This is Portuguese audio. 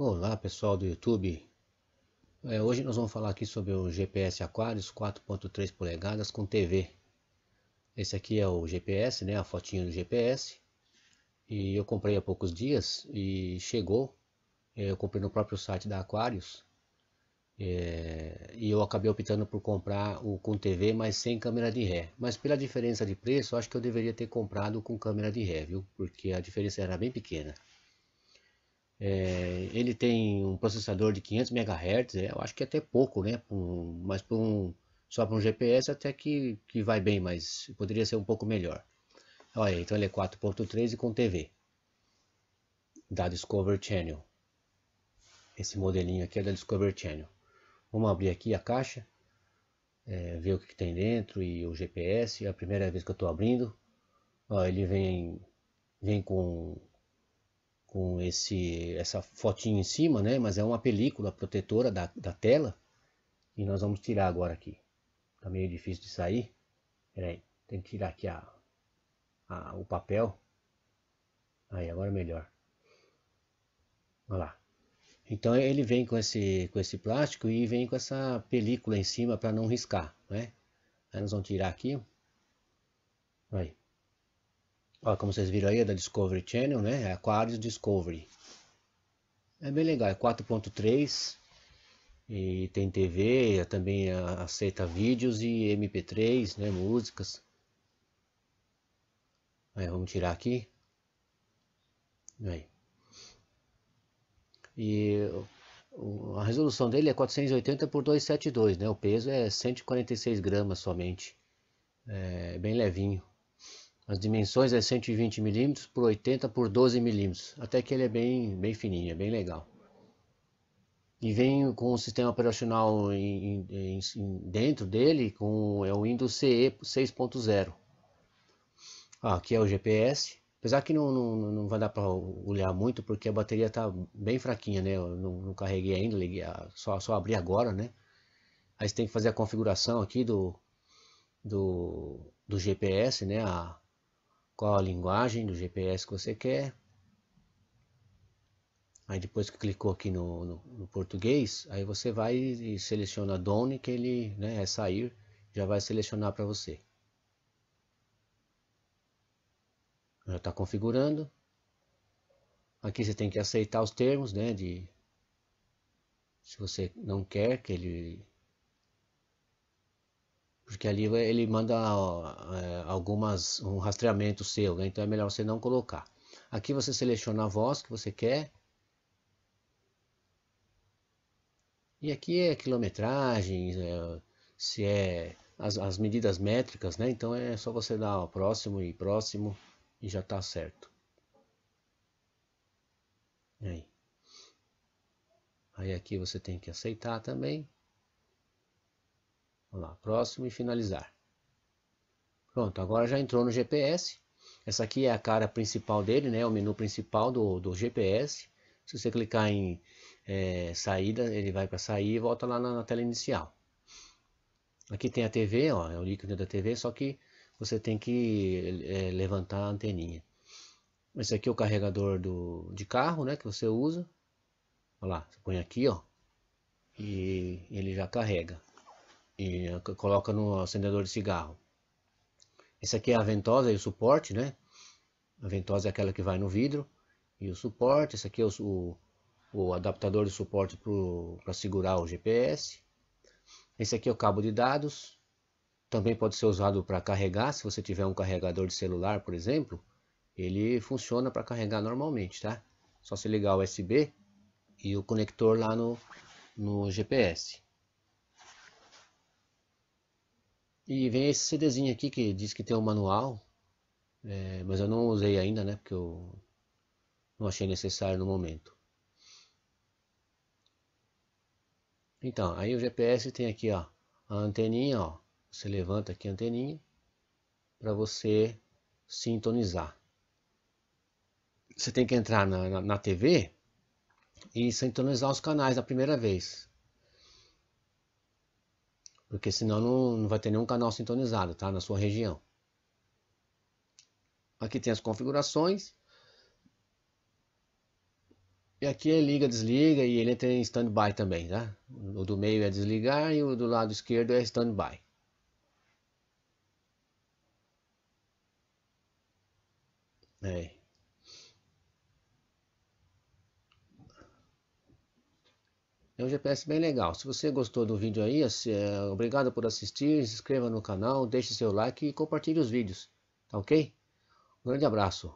Olá pessoal do YouTube, é, hoje nós vamos falar aqui sobre o GPS Aquarius 4.3 polegadas com TV. Esse aqui é o GPS, né, a fotinha do GPS, e eu comprei há poucos dias e chegou, é, eu comprei no próprio site da Aquarius, é, e eu acabei optando por comprar o com TV, mas sem câmera de ré. Mas pela diferença de preço, acho que eu deveria ter comprado com câmera de ré, viu? Porque a diferença era bem pequena. É, ele tem um processador de 500 MHz, é, eu acho que é até pouco, né? Um, mas um, só para um GPS até que, que vai bem, mas poderia ser um pouco melhor. Olha, então ele é 4.3 e com TV da Discovery Channel. Esse modelinho aqui é da Discovery Channel. Vamos abrir aqui a caixa, é, ver o que, que, tem dentro e o GPS. É a primeira vez que eu estou abrindo. ele vem, vem com com esse, essa fotinho em cima, né? Mas é uma película protetora da, da tela. E nós vamos tirar agora aqui. Tá meio difícil de sair. Peraí, tem que tirar aqui a, a, o papel. Aí, agora melhor. Olha lá. Então ele vem com esse, com esse plástico e vem com essa película em cima para não riscar, né? Aí nós vamos tirar aqui. Aí. Ó, como vocês viram aí, é da Discovery Channel, né? É Aquarius Discovery. É bem legal, é 4.3 e tem TV, é também aceita vídeos e MP3, né? Músicas. Aí, vamos tirar aqui. Aí. E a resolução dele é 480 por 272, né? O peso é 146 gramas somente. É bem levinho. As dimensões é 120 mm por 80 por 12 mm, até que ele é bem, bem fininho, é bem legal. E vem com o sistema operacional em, em, dentro dele, com é o Windows CE 6.0. Ah, aqui é o GPS, apesar que não, não, não vai dar para olhar muito, porque a bateria está bem fraquinha, né? Eu não, não carreguei ainda, liguei, só, só abri agora, né? Aí você tem que fazer a configuração aqui do, do, do GPS, né? A, qual a linguagem do GPS que você quer. Aí depois que clicou aqui no, no, no português, aí você vai e seleciona Done, que ele né, é sair, já vai selecionar para você. Já está configurando. Aqui você tem que aceitar os termos, né? De, se você não quer que ele porque ali ele manda é, algumas um rastreamento seu, né? então é melhor você não colocar. Aqui você seleciona a voz que você quer. E aqui é quilometragem, é, se é as, as, medidas métricas, né? Então é só você dar ó, próximo e próximo e já está certo. Aí. Aí aqui você tem que aceitar também. Vamos lá, próximo e finalizar. Pronto, agora já entrou no GPS. Essa aqui é a cara principal dele, né? O menu principal do, do GPS. Se você clicar em é, saída, ele vai para sair e volta lá na, na, tela inicial. Aqui tem a TV, ó, é o ícone da TV, só que você tem que é, levantar a anteninha. Esse aqui é o carregador do, de carro, né? Que você usa. Olha lá, você põe aqui, ó. E ele já carrega e eh, coloca no acendedor de cigarro. Esse aqui é a ventosa e o suporte, né? A ventosa é aquela que vai no vidro e o suporte, esse aqui é o, o adaptador de suporte para segurar o GPS. Esse aqui é o cabo de dados, também pode ser usado para carregar, se você tiver um carregador de celular, por exemplo, ele funciona para carregar normalmente, tá? Só se ligar o USB e o conector lá no, no GPS. E vem esse CDzinho aqui que diz que tem um manual, é, mas eu não usei ainda, né? Porque eu não achei necessário no momento. Então, aí o GPS tem aqui, ó, a anteninha, ó. Você levanta aqui a anteninha para você sintonizar. Você tem que entrar na, na, na TV e sintonizar os canais da primeira vez porque senão não, não vai ter nenhum canal sintonizado, tá? Na sua região. Aqui tem as configurações. E aqui é liga, desliga e ele tem standby também, tá? O do meio é desligar e o do lado esquerdo é standby. É. É um GPS bem legal. Se você gostou do vídeo aí, é, obrigado por assistir, se inscreva no canal, deixe seu like e compartilhe os vídeos, tá ok? Um grande abraço.